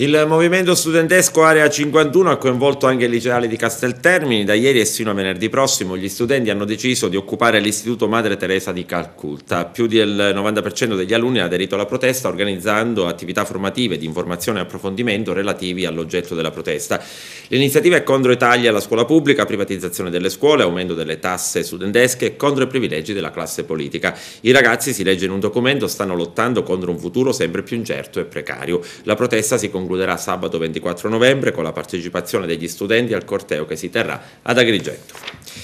Il movimento studentesco Area 51 ha coinvolto anche il liceale di Casteltermini. Da ieri e sino a venerdì prossimo gli studenti hanno deciso di occupare l'Istituto Madre Teresa di Calcutta. Più del 90% degli alunni ha aderito alla protesta organizzando attività formative di informazione e approfondimento relativi all'oggetto della protesta. L'iniziativa è contro i tagli alla scuola pubblica, privatizzazione delle scuole, aumento delle tasse studentesche e contro i privilegi della classe politica. I ragazzi, si legge in un documento, stanno lottando contro un futuro sempre più incerto e precario. La protesta si conclude concluderà sabato 24 novembre con la partecipazione degli studenti al corteo che si terrà ad Agrigento.